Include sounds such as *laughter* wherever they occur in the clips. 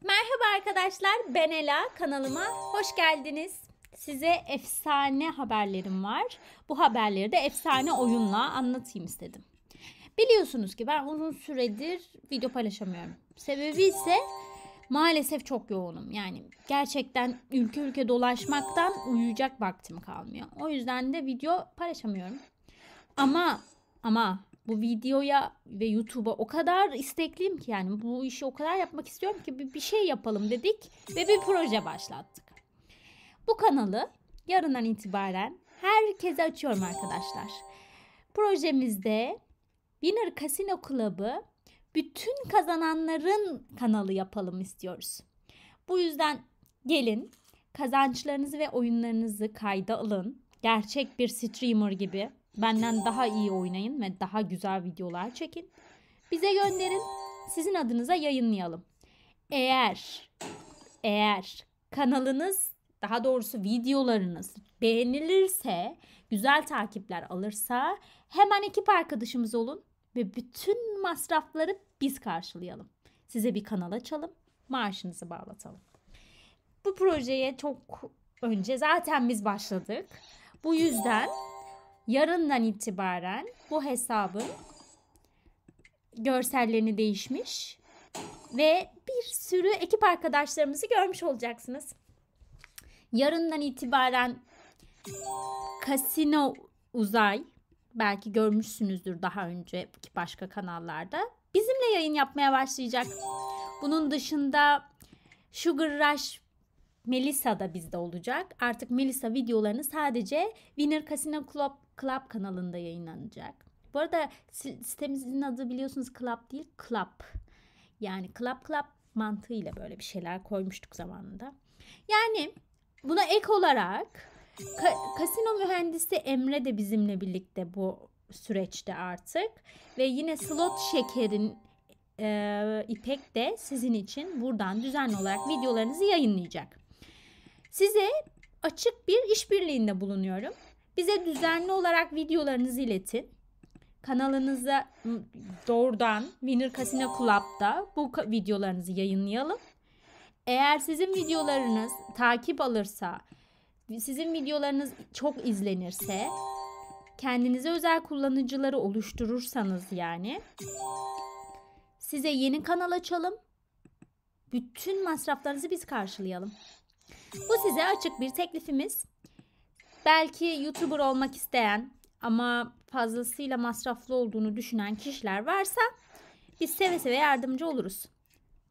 Merhaba arkadaşlar ben Ela kanalıma hoş geldiniz. Size efsane haberlerim var. Bu haberleri de efsane oyunla anlatayım istedim. Biliyorsunuz ki ben uzun süredir video paylaşamıyorum. Sebebi ise maalesef çok yoğunum. Yani gerçekten ülke ülke dolaşmaktan uyuyacak vaktim kalmıyor. O yüzden de video paylaşamıyorum. Ama ama bu videoya ve YouTube'a o kadar istekliyim ki yani bu işi o kadar yapmak istiyorum ki bir, bir şey yapalım dedik ve bir proje başlattık. Bu kanalı yarından itibaren herkese açıyorum arkadaşlar. Projemizde Winner Casino Club'ı bütün kazananların kanalı yapalım istiyoruz. Bu yüzden gelin kazançlarınızı ve oyunlarınızı kayda alın. Gerçek bir streamer gibi Benden daha iyi oynayın ve daha güzel videolar çekin. Bize gönderin. Sizin adınıza yayınlayalım. Eğer eğer kanalınız daha doğrusu videolarınız beğenilirse, güzel takipler alırsa hemen ekip arkadaşımız olun ve bütün masrafları biz karşılayalım. Size bir kanal açalım, maaşınızı bağlatalım. Bu projeye çok önce zaten biz başladık. Bu yüzden yarından itibaren bu hesabın görsellerini değişmiş ve bir sürü ekip arkadaşlarımızı görmüş olacaksınız. Yarından itibaren Kasino Uzay belki görmüşsünüzdür daha önceki başka kanallarda. Bizimle yayın yapmaya başlayacak. Bunun dışında Sugar Rush Melisa da bizde olacak. Artık Melisa videolarını sadece Winner Casino Club Club kanalında yayınlanacak. Bu arada sitemizin adı biliyorsunuz Club değil Club. Yani Club Club mantığıyla böyle bir şeyler koymuştuk zamanında. Yani buna ek olarak ka- kasino mühendisi Emre de bizimle birlikte bu süreçte artık ve yine slot şekerin e, İpek de sizin için buradan düzenli olarak videolarınızı yayınlayacak. Size açık bir işbirliğinde bulunuyorum. Bize düzenli olarak videolarınızı iletin. Kanalınıza doğrudan Winner Casino Club'da bu videolarınızı yayınlayalım. Eğer sizin videolarınız takip alırsa, sizin videolarınız çok izlenirse, kendinize özel kullanıcıları oluşturursanız yani size yeni kanal açalım. Bütün masraflarınızı biz karşılayalım. Bu size açık bir teklifimiz. Belki YouTuber olmak isteyen ama fazlasıyla masraflı olduğunu düşünen kişiler varsa biz seve seve yardımcı oluruz.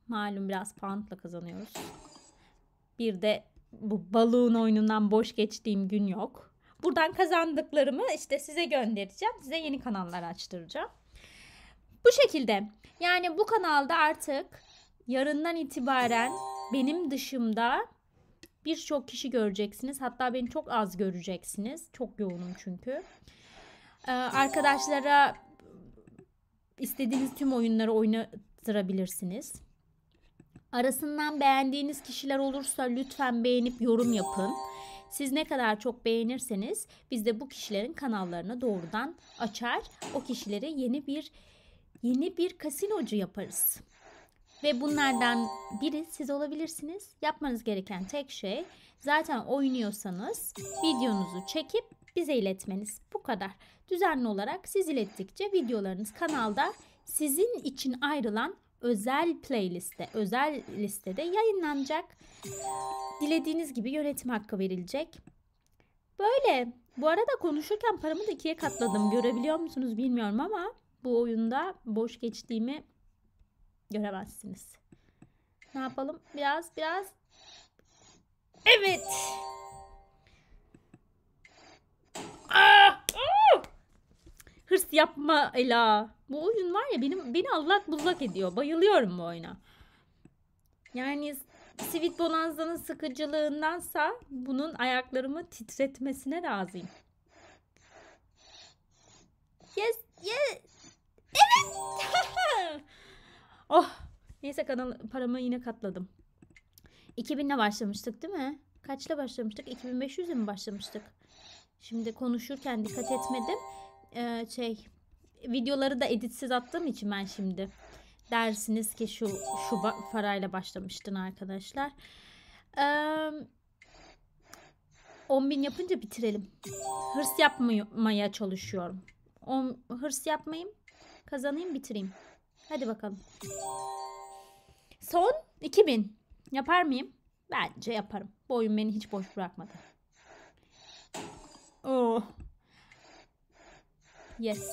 Malum biraz poundla kazanıyoruz. Bir de bu balığın oyunundan boş geçtiğim gün yok. Buradan kazandıklarımı işte size göndereceğim. Size yeni kanallar açtıracağım. Bu şekilde. Yani bu kanalda artık yarından itibaren benim dışımda birçok kişi göreceksiniz. Hatta beni çok az göreceksiniz. Çok yoğunum çünkü. Ee, arkadaşlara istediğiniz tüm oyunları oynatırabilirsiniz. Arasından beğendiğiniz kişiler olursa lütfen beğenip yorum yapın. Siz ne kadar çok beğenirseniz biz de bu kişilerin kanallarını doğrudan açar. O kişilere yeni bir yeni bir kasinocu yaparız. Ve bunlardan biri siz olabilirsiniz. Yapmanız gereken tek şey zaten oynuyorsanız videonuzu çekip bize iletmeniz. Bu kadar. Düzenli olarak siz ilettikçe videolarınız kanalda sizin için ayrılan özel playliste, özel listede yayınlanacak. Dilediğiniz gibi yönetim hakkı verilecek. Böyle. Bu arada konuşurken paramı da ikiye katladım. Görebiliyor musunuz bilmiyorum ama bu oyunda boş geçtiğimi göremezsiniz. Ne yapalım? Biraz biraz. Evet. Ah! Ah! Hırs yapma Ela. Bu oyun var ya benim beni allak bullak ediyor. Bayılıyorum bu oyuna. Yani Sweet Bonanza'nın sıkıcılığındansa bunun ayaklarımı titretmesine razıyım. Yes, yes. Oh neyse kanal paramı yine katladım. 2000'le başlamıştık değil mi? Kaçla başlamıştık? 2500'e mi başlamıştık? Şimdi konuşurken dikkat etmedim. Ee, şey videoları da editsiz attığım için ben şimdi dersiniz ki şu şu parayla başlamıştın arkadaşlar. Ee, 10 bin yapınca bitirelim. Hırs yapmaya çalışıyorum. On, hırs yapmayayım, kazanayım, bitireyim. Hadi bakalım. Son 2000. Yapar mıyım? Bence yaparım. Bu oyun beni hiç boş bırakmadı. Oh. Yes.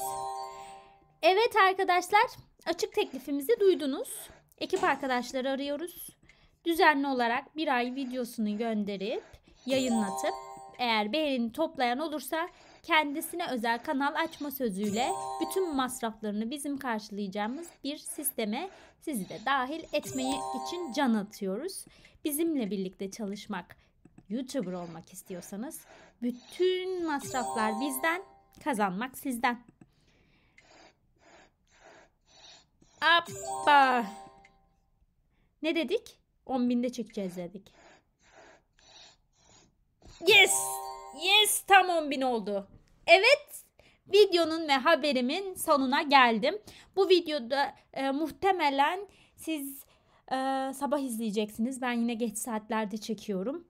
Evet arkadaşlar. Açık teklifimizi duydunuz. Ekip arkadaşları arıyoruz. Düzenli olarak bir ay videosunu gönderip yayınlatıp eğer beğeni toplayan olursa kendisine özel kanal açma sözüyle bütün masraflarını bizim karşılayacağımız bir sisteme sizi de dahil etmeye için can atıyoruz. Bizimle birlikte çalışmak, YouTuber olmak istiyorsanız bütün masraflar bizden, kazanmak sizden. Appa! Ne dedik? 10 binde çekeceğiz dedik. Yes! Yes tam 10.000 oldu. Evet videonun ve haberimin sonuna geldim. Bu videoda e, muhtemelen siz e, sabah izleyeceksiniz. Ben yine geç saatlerde çekiyorum.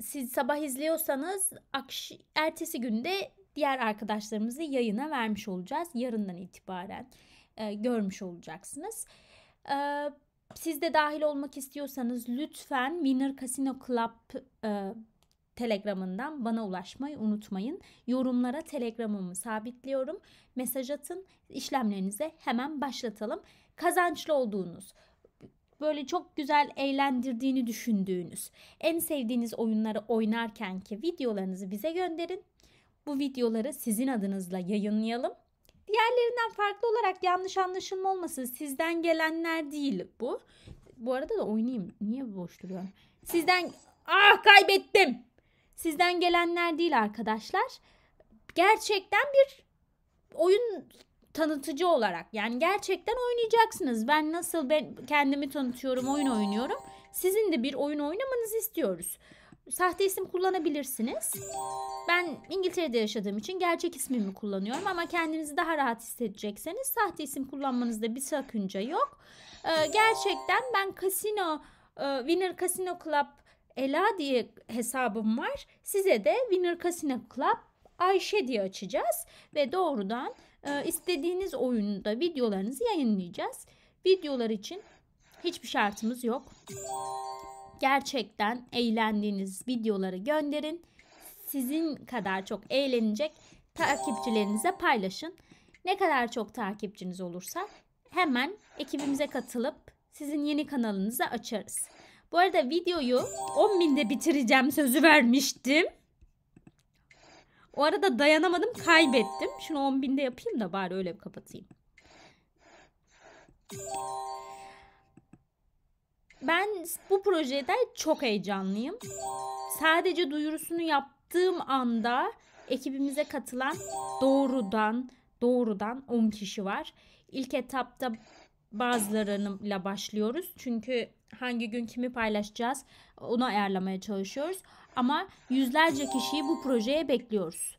Siz sabah izliyorsanız akş- ertesi günde diğer arkadaşlarımızı yayına vermiş olacağız. Yarından itibaren e, görmüş olacaksınız. E, siz de dahil olmak istiyorsanız lütfen Winner Casino Club e, Telegram'ından bana ulaşmayı unutmayın. Yorumlara Telegram'ımı sabitliyorum. Mesaj atın. İşlemlerinize hemen başlatalım. Kazançlı olduğunuz, böyle çok güzel eğlendirdiğini düşündüğünüz, en sevdiğiniz oyunları oynarken ki videolarınızı bize gönderin. Bu videoları sizin adınızla yayınlayalım. Diğerlerinden farklı olarak yanlış anlaşılma olmasın. Sizden gelenler değil bu. Bu arada da oynayayım. Niye boş duruyorum? Sizden... Ah kaybettim. Sizden gelenler değil arkadaşlar. Gerçekten bir oyun tanıtıcı olarak yani gerçekten oynayacaksınız. Ben nasıl ben kendimi tanıtıyorum, oyun oynuyorum. Sizin de bir oyun oynamanızı istiyoruz. Sahte isim kullanabilirsiniz. Ben İngiltere'de yaşadığım için gerçek ismimi kullanıyorum ama kendinizi daha rahat hissedecekseniz sahte isim kullanmanızda bir sakınca yok. Ee, gerçekten ben Casino, e, Winner Casino Club Ela diye hesabım var. Size de Winner Casino Club Ayşe diye açacağız ve doğrudan e, istediğiniz oyunda videolarınızı yayınlayacağız. Videolar için hiçbir şartımız yok. Gerçekten eğlendiğiniz videoları gönderin. Sizin kadar çok eğlenecek takipçilerinize paylaşın. Ne kadar çok takipçiniz olursa hemen ekibimize katılıp sizin yeni kanalınızı açarız. Bu arada videoyu 10 binde bitireceğim sözü vermiştim. O arada dayanamadım kaybettim. Şunu 10 binde yapayım da bari öyle kapatayım. Ben bu projede çok heyecanlıyım. Sadece duyurusunu yaptığım anda ekibimize katılan doğrudan doğrudan 10 kişi var. İlk etapta bazılarıyla başlıyoruz. Çünkü hangi gün kimi paylaşacağız onu ayarlamaya çalışıyoruz. Ama yüzlerce kişiyi bu projeye bekliyoruz.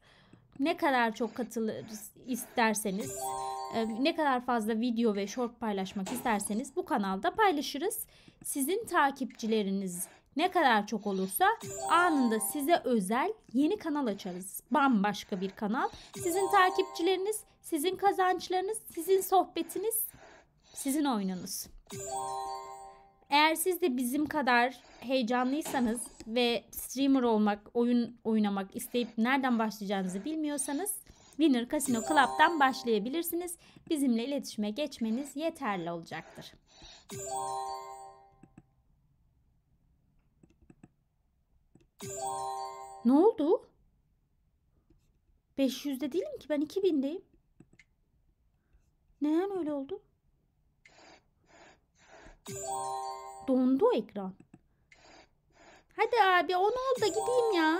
Ne kadar çok katılır isterseniz, e, ne kadar fazla video ve short paylaşmak isterseniz bu kanalda paylaşırız. Sizin takipçileriniz ne kadar çok olursa anında size özel yeni kanal açarız. Bambaşka bir kanal. Sizin takipçileriniz, sizin kazançlarınız, sizin sohbetiniz sizin oyununuz. Eğer siz de bizim kadar heyecanlıysanız ve streamer olmak, oyun oynamak isteyip nereden başlayacağınızı bilmiyorsanız Winner Casino Club'dan başlayabilirsiniz. Bizimle iletişime geçmeniz yeterli olacaktır. Ne oldu? 500'de değilim ki ben 2000'deyim. Neden öyle oldu? Dondu ekran. Hadi abi onu ol da gideyim ya.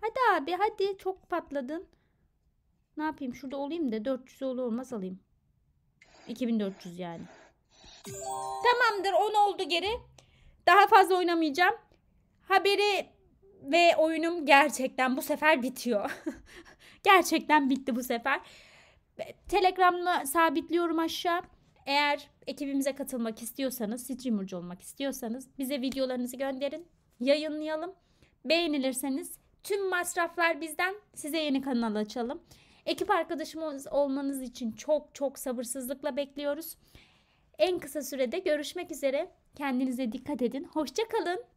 Hadi abi hadi çok patladın. Ne yapayım şurada olayım da 400 olur olmaz alayım. 2400 yani. Tamamdır 10 oldu geri. Daha fazla oynamayacağım. Haberi ve oyunum gerçekten bu sefer bitiyor. *laughs* gerçekten bitti bu sefer. Telegram'la sabitliyorum aşağı. Eğer ekibimize katılmak istiyorsanız, streamerci olmak istiyorsanız bize videolarınızı gönderin. Yayınlayalım. Beğenilirseniz tüm masraflar bizden size yeni kanal açalım. Ekip arkadaşımız olmanız için çok çok sabırsızlıkla bekliyoruz. En kısa sürede görüşmek üzere. Kendinize dikkat edin. Hoşçakalın.